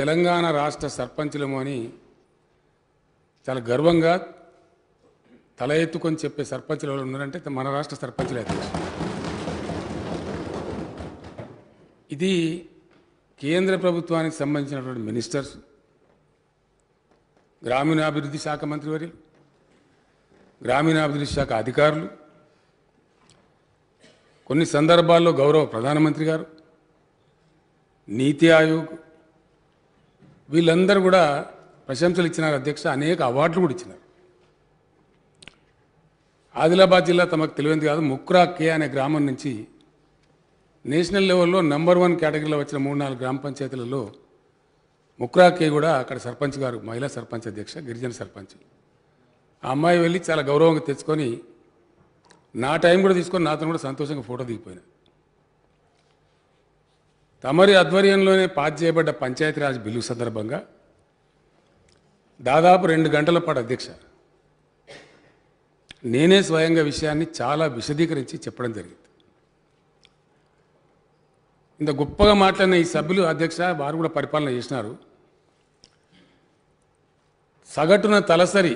తెలంగాణ రాష్ట్ర సర్పంచులము అని చాలా గర్వంగా తల ఎత్తుకొని చెప్పే సర్పంచులు ఎవరు ఉన్నారంటే మన రాష్ట్ర సర్పంచులు ఇది కేంద్ర ప్రభుత్వానికి సంబంధించినటువంటి మినిస్టర్స్ గ్రామీణాభివృద్ధి శాఖ మంత్రివర్యులు గ్రామీణాభివృద్ధి శాఖ అధికారులు కొన్ని సందర్భాల్లో గౌరవ ప్రధానమంత్రి గారు నీతి ఆయోగ్ వీళ్ళందరూ కూడా ప్రశంసలు ఇచ్చినారు అధ్యక్ష అనేక అవార్డులు కూడా ఇచ్చినారు ఆదిలాబాద్ జిల్లా తమకు తెలియంది కాదు ముక్రా కే అనే గ్రామం నుంచి నేషనల్ లెవెల్లో నంబర్ వన్ కేటగిరీలో వచ్చిన మూడు నాలుగు గ్రామ పంచాయతీలలో ముక్రా కే కూడా అక్కడ సర్పంచ్ గారు మహిళా సర్పంచ్ అధ్యక్ష గిరిజన సర్పంచ్ ఆ అమ్మాయి వెళ్ళి చాలా గౌరవంగా తెచ్చుకొని నా టైం కూడా తీసుకొని నాతో కూడా సంతోషంగా ఫోటో దిగిపోయినా తమరి ఆధ్వర్యంలోనే పాస్ చేయబడ్డ పంచాయతీరాజ్ బిల్లు సందర్భంగా దాదాపు రెండు గంటల పాటు అధ్యక్ష నేనే స్వయంగా విషయాన్ని చాలా విశదీకరించి చెప్పడం జరిగింది ఇంత గొప్పగా మాట్లాడిన ఈ సభ్యులు అధ్యక్ష వారు కూడా పరిపాలన చేసినారు సగటున తలసరి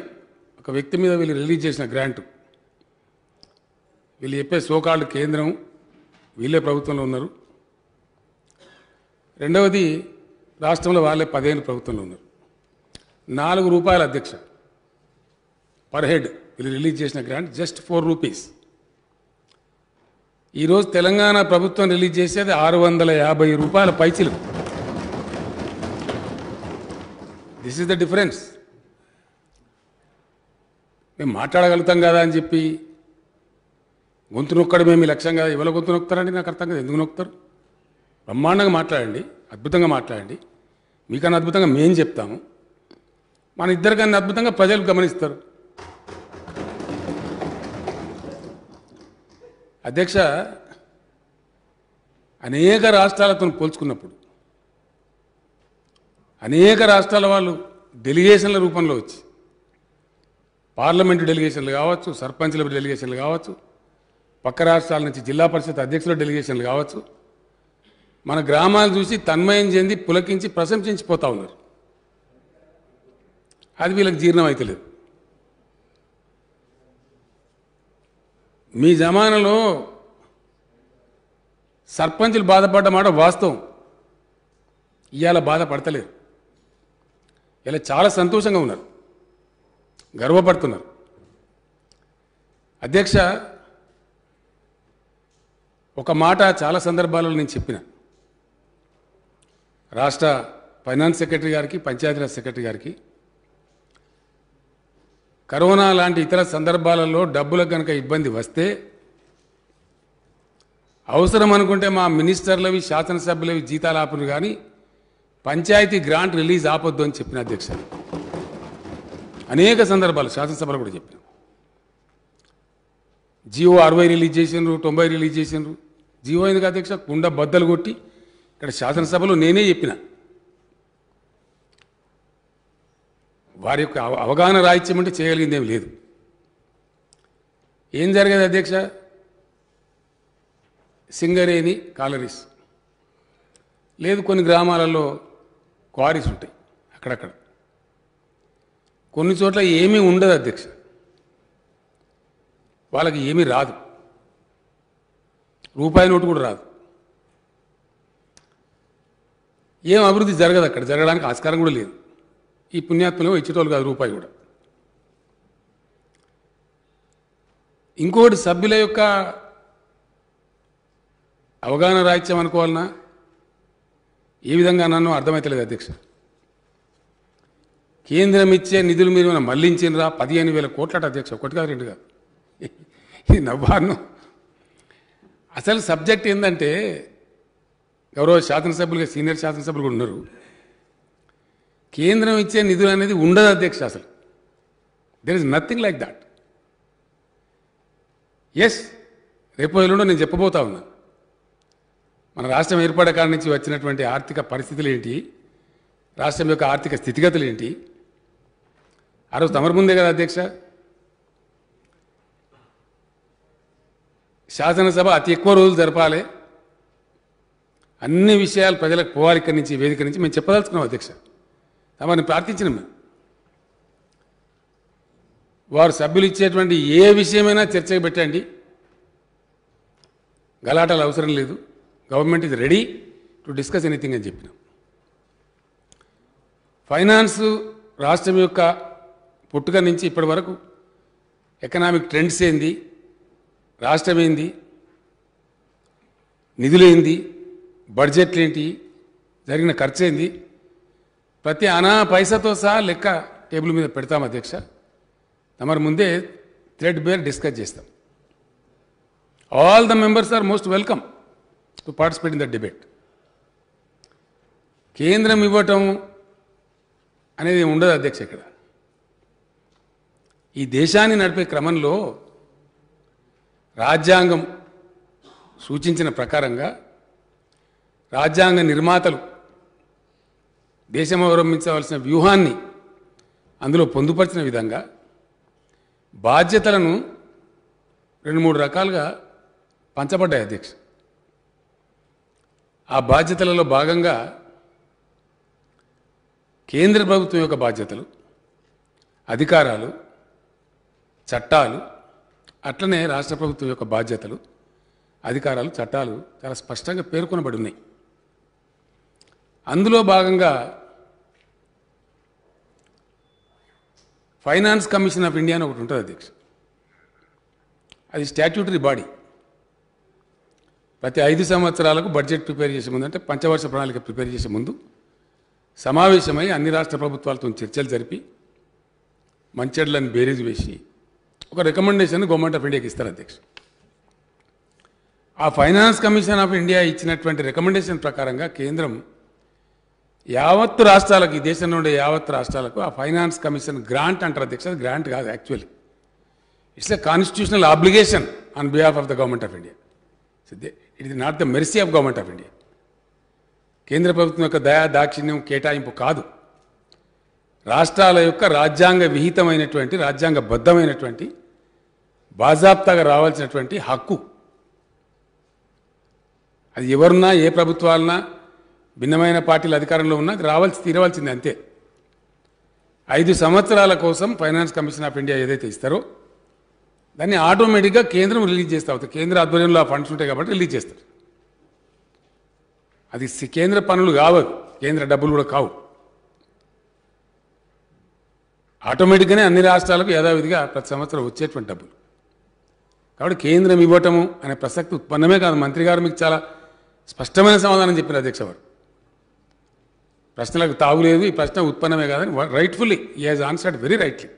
ఒక వ్యక్తి మీద వీళ్ళు రిలీజ్ చేసిన గ్రాంటు వీళ్ళు చెప్పే సోకాళ్ళు కేంద్రం వీళ్ళే ప్రభుత్వంలో ఉన్నారు రెండవది రాష్ట్రంలో వాళ్ళే పదిహేను ప్రభుత్వంలో ఉన్నారు నాలుగు రూపాయల అధ్యక్ష పర్ హెడ్ వీళ్ళు రిలీజ్ చేసిన గ్రాంట్ జస్ట్ ఫోర్ రూపీస్ ఈరోజు తెలంగాణ ప్రభుత్వం రిలీజ్ చేసేది ఆరు వందల యాభై రూపాయల పైచిలు దిస్ ఇస్ ద డిఫరెన్స్ మేము మాట్లాడగలుగుతాం కదా అని చెప్పి గొంతు నొక్కడమేమి లక్ష్యంగా ఎవరు గొంతు నొక్కుతారని నాకు అర్థం కదా ఎందుకు నొక్కుతారు బ్రహ్మాండంగా మాట్లాడండి అద్భుతంగా మాట్లాడండి మీకన్నా అద్భుతంగా మేం చెప్తాము మన ఇద్దరికన్నా అద్భుతంగా ప్రజలు గమనిస్తారు అధ్యక్ష అనేక రాష్ట్రాలతో పోల్చుకున్నప్పుడు అనేక రాష్ట్రాల వాళ్ళు డెలిగేషన్ల రూపంలో వచ్చి పార్లమెంటు డెలిగేషన్లు కావచ్చు సర్పంచ్ల డెలిగేషన్లు కావచ్చు పక్క రాష్ట్రాల నుంచి జిల్లా పరిషత్ అధ్యక్షుల డెలిగేషన్లు కావచ్చు మన గ్రామాలు చూసి తన్మయం చెంది పులకించి ప్రశంసించిపోతూ ఉన్నారు అది వీళ్ళకి జీర్ణం అవుతలేదు మీ జమానాలో సర్పంచులు బాధపడ్డ మాట వాస్తవం ఇవాళ బాధపడతలేరు ఇలా చాలా సంతోషంగా ఉన్నారు గర్వపడుతున్నారు అధ్యక్ష ఒక మాట చాలా సందర్భాలలో నేను చెప్పినా రాష్ట్ర ఫైనాన్స్ సెక్రటరీ గారికి పంచాయతీరాజ్ సెక్రటరీ గారికి కరోనా లాంటి ఇతర సందర్భాలలో డబ్బులకు కనుక ఇబ్బంది వస్తే అవసరం అనుకుంటే మా మినిస్టర్లవి శాసనసభ్యులవి జీతాలు ఆపరు కానీ పంచాయతీ గ్రాంట్ రిలీజ్ ఆపొద్దు అని చెప్పిన అధ్యక్ష అనేక సందర్భాలు శాసనసభలు కూడా చెప్పిన జియో అరవై రిలీజ్ చేసినారు తొంభై రిలీజ్ చేసినారు జియో ఎందుకు అధ్యక్ష కుండ బద్దలు కొట్టి ఇక్కడ శాసనసభలో నేనే చెప్పిన వారి యొక్క అవగాహన రాహిత్యం అంటే చేయగలిగిందేం లేదు ఏం జరిగేది అధ్యక్ష సింగరేణి కాలరీస్ లేదు కొన్ని గ్రామాలలో క్వారీస్ ఉంటాయి అక్కడక్కడ కొన్ని చోట్ల ఏమీ ఉండదు అధ్యక్ష వాళ్ళకి ఏమీ రాదు రూపాయి నోటు కూడా రాదు ఏం అభివృద్ధి జరగదు అక్కడ జరగడానికి ఆస్కారం కూడా లేదు ఈ పుణ్యాత్మలు ఇచ్చేటోళ్ళు కాదు రూపాయి కూడా ఇంకోటి సభ్యుల యొక్క అవగాహన రాహిత్యం అనుకోవాలన్నా ఏ విధంగా నన్ను అర్థమవుతలేదు అధ్యక్ష కేంద్రం ఇచ్చే నిధులు మీరు మనం మళ్లించినరా పదిహేను వేల కోట్లట అధ్యక్ష ఒకటి కాదు రెండు కాదు ఇది నవ్వాను అసలు సబ్జెక్ట్ ఏంటంటే ఎవరో శాసనసభ్యులుగా సీనియర్ శాసనసభ్యులు కూడా ఉన్నారు కేంద్రం ఇచ్చే నిధులు అనేది ఉండదు అధ్యక్ష అసలు there is nothing like that ఎస్ రేపు ఎల్లుండో నేను చెప్పబోతా ఉన్నాను మన రాష్ట్రం ఏర్పడే కాడ నుంచి వచ్చినటువంటి ఆర్థిక పరిస్థితులు ఏంటి రాష్ట్రం యొక్క ఆర్థిక స్థితిగతులు ఏంటి ఆ రోజు తమరు ముందే కదా అధ్యక్ష శాసనసభ అతి ఎక్కువ రోజులు జరపాలి అన్ని విషయాలు ప్రజలకు పోవాలి ఇక్కడి నుంచి వేదిక నుంచి మేము చెప్పదలుచుకున్నాం అధ్యక్ష తమని ప్రార్థించిన మేము వారు సభ్యులు ఇచ్చేటువంటి ఏ విషయమైనా చర్చకు పెట్టండి గలాటాలు అవసరం లేదు గవర్నమెంట్ ఇది రెడీ టు డిస్కస్ ఎనీథింగ్ అని చెప్పిన ఫైనాన్స్ రాష్ట్రం యొక్క పుట్టుక నుంచి ఇప్పటి వరకు ఎకనామిక్ ట్రెండ్స్ ఏంది రాష్ట్రం ఏంది ఏంది బడ్జెట్లు ఏంటి జరిగిన ఖర్చు ఏంది ప్రతి అనా పైసతో సహా లెక్క టేబుల్ మీద పెడతాం అధ్యక్ష తమరు ముందే థ్రెడ్ బేర్ డిస్కస్ చేస్తాం all the members are most welcome to participate in the debate కేంద్రం ఇవ్వటం అనేది ఉండదు అధ్యక్ష ఇక్కడ ఈ దేశాన్ని నడిపే క్రమంలో రాజ్యాంగం సూచించిన ప్రకారంగా రాజ్యాంగ నిర్మాతలు దేశం అవలంబించవలసిన వ్యూహాన్ని అందులో పొందుపరిచిన విధంగా బాధ్యతలను రెండు మూడు రకాలుగా పంచబడ్డాయి అధ్యక్ష ఆ బాధ్యతలలో భాగంగా కేంద్ర ప్రభుత్వం యొక్క బాధ్యతలు అధికారాలు చట్టాలు అట్లనే రాష్ట్ర ప్రభుత్వం యొక్క బాధ్యతలు అధికారాలు చట్టాలు చాలా స్పష్టంగా పేర్కొనబడి ఉన్నాయి అందులో భాగంగా ఫైనాన్స్ కమిషన్ ఆఫ్ ఇండియా అని ఒకటి ఉంటుంది అధ్యక్ష అది స్టాట్యూటరీ బాడీ ప్రతి ఐదు సంవత్సరాలకు బడ్జెట్ ప్రిపేర్ చేసే ముందు అంటే పంచవర్ష ప్రణాళిక ప్రిపేర్ చేసే ముందు సమావేశమై అన్ని రాష్ట్ర ప్రభుత్వాలతో చర్చలు జరిపి మంచెడ్లను బేరీజ్ వేసి ఒక రికమెండేషన్ గవర్నమెంట్ ఆఫ్ ఇండియాకి ఇస్తారు అధ్యక్ష ఆ ఫైనాన్స్ కమిషన్ ఆఫ్ ఇండియా ఇచ్చినటువంటి రికమెండేషన్ ప్రకారంగా కేంద్రం యావత్తు రాష్ట్రాలకు ఈ దేశం నుండి యావత్ రాష్ట్రాలకు ఆ ఫైనాన్స్ కమిషన్ గ్రాంట్ అంటారు అధ్యక్ష గ్రాంట్ కాదు actually it's a constitutional obligation on behalf of the government of India it is not the mercy of government of India కేంద్ర ప్రభుత్వం యొక్క దయా దాక్షిణ్యం కేటాయింపు కాదు రాష్ట్రాల యొక్క రాజ్యాంగ విహితమైనటువంటి రాజ్యాంగ బద్ధమైనటువంటి బాజాప్తాగా రావాల్సినటువంటి హక్కు అది ఎవరున్నా ఏ ప్రభుత్వాలన్నా భిన్నమైన పార్టీలు అధికారంలో ఉన్నా రావాల్సి తీరవలసింది అంతే ఐదు సంవత్సరాల కోసం ఫైనాన్స్ కమిషన్ ఆఫ్ ఇండియా ఏదైతే ఇస్తారో దాన్ని ఆటోమేటిక్గా కేంద్రం రిలీజ్ చేస్తా అవుతుంది కేంద్ర ఆధ్వర్యంలో ఆ ఫండ్స్ ఉంటాయి కాబట్టి రిలీజ్ చేస్తారు అది కేంద్ర పనులు కావదు కేంద్ర డబ్బులు కూడా కావు ఆటోమేటిక్గానే అన్ని రాష్ట్రాలకు యథావిధిగా ప్రతి సంవత్సరం వచ్చేటువంటి డబ్బులు కాబట్టి కేంద్రం ఇవ్వటము అనే ప్రసక్తి ఉత్పన్నమే కాదు మంత్రి గారు మీకు చాలా స్పష్టమైన సమాధానం చెప్పిన అధ్యక్ష వారు ప్రశ్నలకు తాగులేదు ఈ ప్రశ్న ఉత్పన్నమే కాదని rightfully as answered very rightly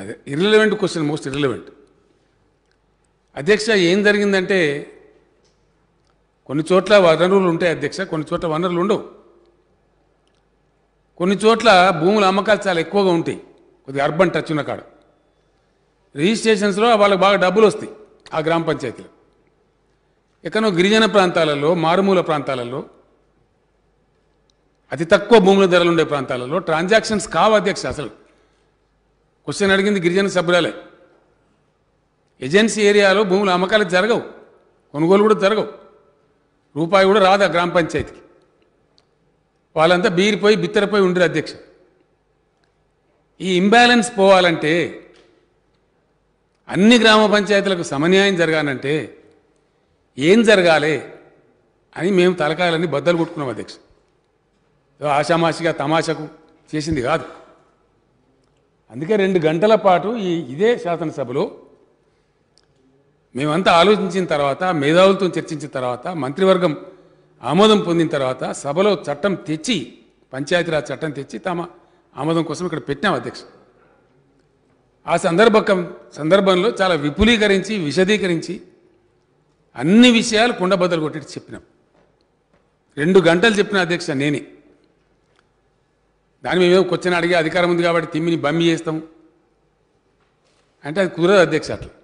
అదే ఇర్రిలవెంట్ క్వశ్చన్ మోస్ట్ ఇర్రిలవెంట్ అధ్యక్ష ఏం జరిగిందంటే కొన్ని చోట్ల వనరులు ఉంటాయి అధ్యక్ష కొన్ని చోట్ల వనరులు ఉండవు కొన్ని చోట్ల భూముల అమ్మకాలు చాలా ఎక్కువగా ఉంటాయి కొద్దిగా అర్బన్ టచ్ ఉన్న కాడ రిజిస్ట్రేషన్స్లో వాళ్ళకి బాగా డబ్బులు వస్తాయి ఆ గ్రామ పంచాయతీలో ఎక్కడో గిరిజన ప్రాంతాలలో మారుమూల ప్రాంతాలలో అతి తక్కువ భూముల ధరలు ఉండే ప్రాంతాలలో ట్రాన్సాక్షన్స్ కావు అధ్యక్ష అసలు క్వశ్చన్ అడిగింది గిరిజన సభ్యురాలే ఏజెన్సీ ఏరియాలో భూముల అమ్మకాలు జరగవు కొనుగోలు కూడా జరగవు రూపాయి కూడా రాదా గ్రామ పంచాయతీకి వాళ్ళంతా బీరిపోయి బిత్తరపోయి ఉండరు అధ్యక్ష ఈ ఇంబ్యాలెన్స్ పోవాలంటే అన్ని గ్రామ పంచాయతీలకు సమన్యాయం జరగాలంటే ఏం జరగాలి అని మేము తలకాయలన్నీ బద్దలు కొట్టుకున్నాం అధ్యక్ష ఆషామాషిగా తమాషకు చేసింది కాదు అందుకే రెండు గంటల పాటు ఈ ఇదే శాసనసభలో మేమంతా ఆలోచించిన తర్వాత మేధావులతో చర్చించిన తర్వాత మంత్రివర్గం ఆమోదం పొందిన తర్వాత సభలో చట్టం తెచ్చి పంచాయతీరాజ్ చట్టం తెచ్చి తమ ఆమోదం కోసం ఇక్కడ పెట్టాం అధ్యక్ష ఆ సందర్భకం సందర్భంలో చాలా విపులీకరించి విశదీకరించి అన్ని విషయాలు కుండబద్దలు కొట్టి చెప్పినాం రెండు గంటలు చెప్పిన అధ్యక్ష నేనే దాన్ని మేమే కూర్చొని అడిగే అధికారం ఉంది కాబట్టి తిమ్మిని బమ్మి చేస్తాం అంటే అది కుదరదు అధ్యక్ష అట్లా